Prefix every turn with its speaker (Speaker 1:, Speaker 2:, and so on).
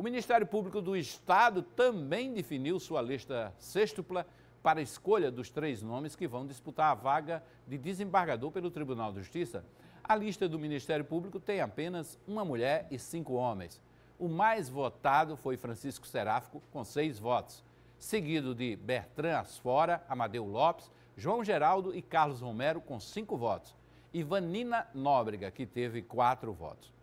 Speaker 1: O Ministério Público do Estado também definiu sua lista sextupla para a escolha dos três nomes que vão disputar a vaga de desembargador pelo Tribunal de Justiça. A lista do Ministério Público tem apenas uma mulher e cinco homens. O mais votado foi Francisco Seráfico, com seis votos, seguido de Bertrand Asfora, Amadeu Lopes, João Geraldo e Carlos Romero, com cinco votos, e Vanina Nóbrega, que teve quatro votos.